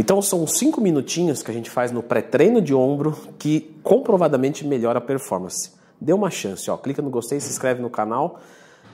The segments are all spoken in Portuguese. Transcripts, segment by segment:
Então são cinco minutinhos que a gente faz no pré-treino de ombro que comprovadamente melhora a performance. Dê uma chance, ó, clica no gostei, se inscreve no canal.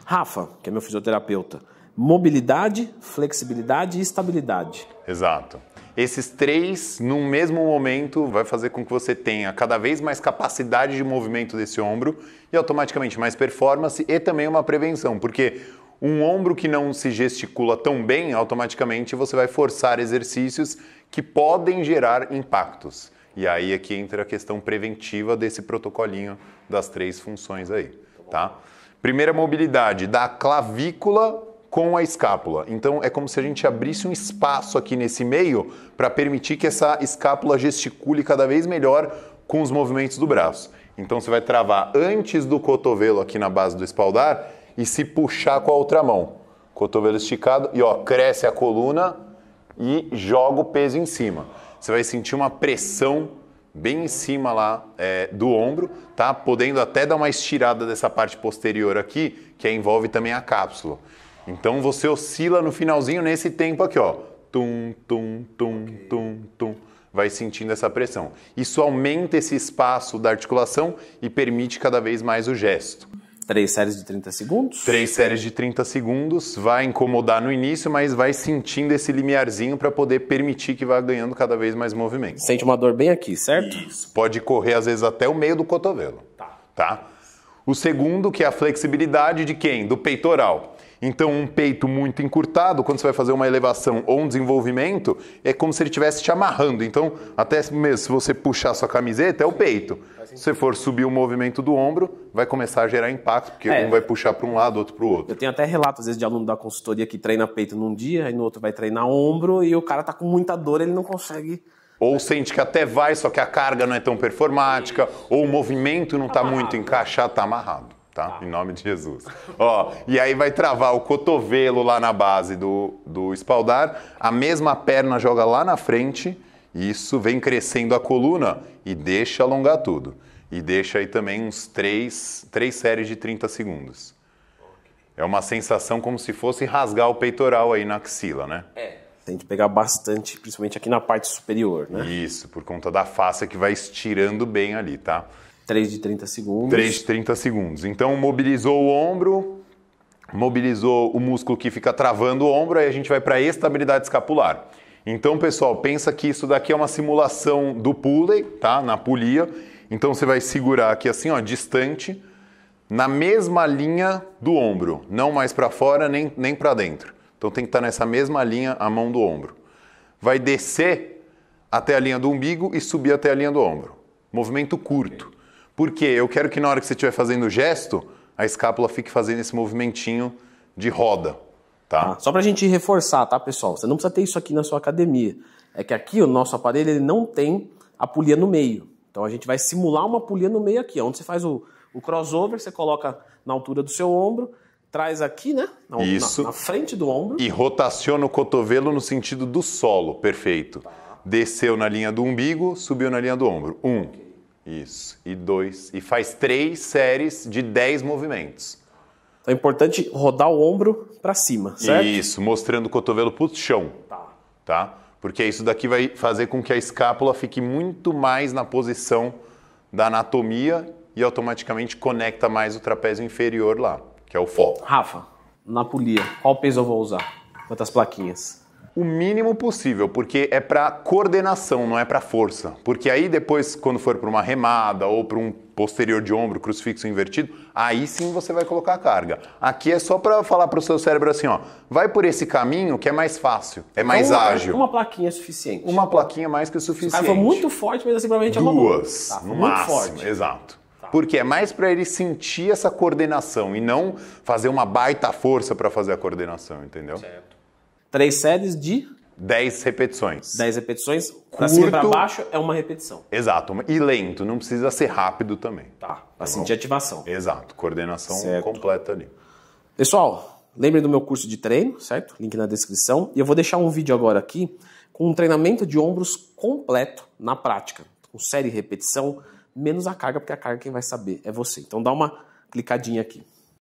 Rafa, que é meu fisioterapeuta, mobilidade, flexibilidade e estabilidade. Exato. Esses três, num mesmo momento, vai fazer com que você tenha cada vez mais capacidade de movimento desse ombro e automaticamente mais performance e também uma prevenção, porque um ombro que não se gesticula tão bem, automaticamente você vai forçar exercícios que podem gerar impactos. E aí aqui é entra a questão preventiva desse protocolinho das três funções aí, tá? Primeira mobilidade da clavícula com a escápula. Então é como se a gente abrisse um espaço aqui nesse meio para permitir que essa escápula gesticule cada vez melhor com os movimentos do braço. Então você vai travar antes do cotovelo aqui na base do espaldar e se puxar com a outra mão. Cotovelo esticado e ó, cresce a coluna e joga o peso em cima. Você vai sentir uma pressão bem em cima lá é, do ombro, tá? Podendo até dar uma estirada dessa parte posterior aqui, que envolve também a cápsula. Então você oscila no finalzinho nesse tempo aqui, ó. Tum, tum, tum, tum, tum. Vai sentindo essa pressão. Isso aumenta esse espaço da articulação e permite cada vez mais o gesto. Três séries de 30 segundos? Três séries de 30 segundos, vai incomodar no início, mas vai sentindo esse limiarzinho para poder permitir que vá ganhando cada vez mais movimento. Sente uma dor bem aqui, certo? Isso. Pode correr às vezes até o meio do cotovelo. Tá. Tá? O segundo, que é a flexibilidade de quem? Do peitoral. Então, um peito muito encurtado, quando você vai fazer uma elevação ou um desenvolvimento, é como se ele estivesse te amarrando. Então, até mesmo se você puxar sua camiseta, é o peito. Se você for subir o movimento do ombro, vai começar a gerar impacto, porque é. um vai puxar para um lado, outro para o outro. Eu tenho até relatos, às vezes, de aluno da consultoria que treina peito num dia, e no outro vai treinar ombro, e o cara tá com muita dor, ele não consegue ou sente que até vai, só que a carga não é tão performática, ou o movimento não está tá muito encaixado, está amarrado. Tá? tá? Em nome de Jesus. Ó, e aí vai travar o cotovelo lá na base do, do espaldar, a mesma perna joga lá na frente, e isso vem crescendo a coluna e deixa alongar tudo. E deixa aí também uns três, três séries de 30 segundos. É uma sensação como se fosse rasgar o peitoral aí na axila, né? É. Tem que pegar bastante, principalmente aqui na parte superior, né? Isso, por conta da face que vai estirando bem ali, tá? 3 de 30 segundos. 3 de 30 segundos. Então mobilizou o ombro, mobilizou o músculo que fica travando o ombro, aí a gente vai para a estabilidade escapular. Então, pessoal, pensa que isso daqui é uma simulação do pulley, tá? Na polia. Então você vai segurar aqui assim, ó, distante, na mesma linha do ombro, não mais para fora nem, nem para dentro. Então tem que estar tá nessa mesma linha a mão do ombro. Vai descer até a linha do umbigo e subir até a linha do ombro. Movimento curto. Porque eu quero que na hora que você estiver fazendo o gesto, a escápula fique fazendo esse movimentinho de roda. Tá? Ah, só para a gente reforçar, tá, pessoal? Você não precisa ter isso aqui na sua academia. É que aqui o nosso aparelho ele não tem a polia no meio. Então a gente vai simular uma polia no meio aqui, onde você faz o, o crossover, você coloca na altura do seu ombro, traz aqui, né? Na, isso. Na, na frente do ombro. E rotaciona o cotovelo no sentido do solo, perfeito. Tá. Desceu na linha do umbigo, subiu na linha do ombro. Um, isso. E dois. E faz três séries de dez movimentos. Então é importante rodar o ombro para cima, certo? Isso, mostrando o cotovelo pro chão. Tá. Tá? Porque isso daqui vai fazer com que a escápula fique muito mais na posição da anatomia e automaticamente conecta mais o trapézio inferior lá, que é o foco. Rafa, na polia, qual peso eu vou usar? Quantas plaquinhas? o mínimo possível, porque é para coordenação, não é para força. Porque aí depois, quando for para uma remada ou para um posterior de ombro, crucifixo invertido, aí sim você vai colocar a carga. Aqui é só para falar para o seu cérebro assim, ó, vai por esse caminho que é mais fácil, é então, mais uma, ágil. Uma plaquinha é suficiente. Uma plaquinha mais que o suficiente. Ah, foi muito forte, mas assim provavelmente é uma duas, tá, no máximo, forte. exato. Tá. Porque é mais para ele sentir essa coordenação e não fazer uma baita força para fazer a coordenação, entendeu? Certo. Três séries de 10 repetições. 10 repetições, pra Curto. cima para baixo é uma repetição. Exato. E lento, não precisa ser rápido também. Tá, de tá ativação. Exato, coordenação Certo. completa ali. Pessoal, lembrem do meu curso de treino, certo? Link na descrição. E eu vou deixar um vídeo agora aqui com um treinamento de ombros completo na prática. Com série e repetição, menos a carga, porque a carga quem vai saber é você. Então dá uma clicadinha aqui.